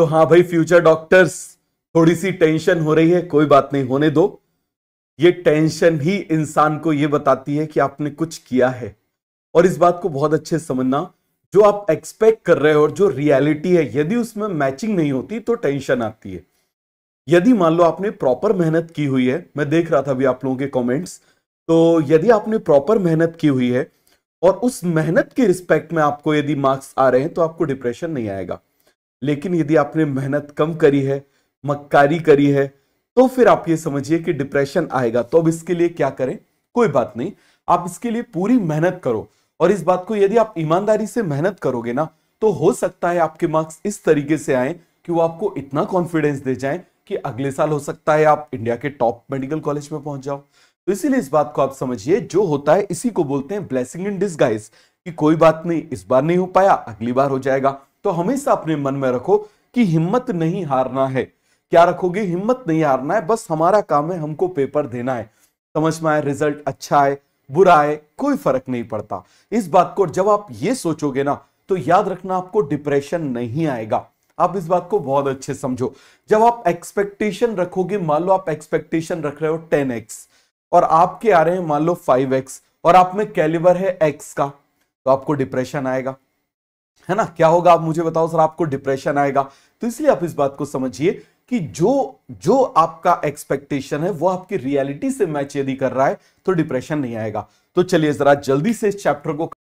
तो हाँ भाई फ्यूचर डॉक्टर्स थोड़ी सी टेंशन हो रही है कोई बात नहीं होने दो ये टेंशन ही इंसान को ये बताती है कि आपने कुछ किया है और इस बात को बहुत अच्छे समझना जो आप एक्सपेक्ट कर रहे हो और जो रियलिटी है यदि उसमें मैचिंग नहीं होती तो टेंशन आती है यदि मान लो आपने प्रॉपर मेहनत की हुई है मैं देख रहा था अभी आप लोगों के कमेंट्स तो यदि आपने प्रॉपर मेहनत की हुई है और उस मेहनत के रिस्पेक्ट में आपको यदि मार्क्स आ रहे हैं तो आपको डिप्रेशन नहीं आएगा लेकिन यदि आपने मेहनत कम करी है मक्कारी करी है तो फिर आप ये समझिए कि डिप्रेशन आएगा तो अब इसके लिए क्या करें कोई बात नहीं आप इसके लिए पूरी मेहनत करो और इस बात को यदि आप ईमानदारी से मेहनत करोगे ना तो हो सकता है आपके मार्क्स इस तरीके से आए कि वो आपको इतना कॉन्फिडेंस दे जाए कि अगले साल हो सकता है आप इंडिया के टॉप मेडिकल कॉलेज में पहुंच जाओ तो इसीलिए इस बात को आप समझिए जो होता है इसी को बोलते हैं ब्लेसिंग इन डिस्गाइज कि कोई बात नहीं इस बार नहीं हो पाया अगली बार हो जाएगा तो हमेशा अपने मन में रखो कि हिम्मत नहीं हारना है क्या रखोगे हिम्मत नहीं हारना है बस हमारा काम है हमको पेपर देना है समझ में आए रिजल्ट अच्छा है बुरा है कोई फर्क नहीं पड़ता इस बात को जब आप ये सोचोगे ना तो याद रखना आपको डिप्रेशन नहीं आएगा आप इस बात को बहुत अच्छे समझो जब आप एक्सपेक्टेशन रखोगे मान लो आप एक्सपेक्टेशन रख रहे हो एक्स और आपके आ रहे हैं मान लो एक्स और आप में कैलिवर है एक्स का तो आपको डिप्रेशन आएगा है ना क्या होगा आप मुझे बताओ सर आपको डिप्रेशन आएगा तो इसलिए आप इस बात को समझिए कि जो जो आपका एक्सपेक्टेशन है वो आपकी रियलिटी से मैच यदि कर रहा है तो डिप्रेशन नहीं आएगा तो चलिए जरा जल्दी से इस चैप्टर को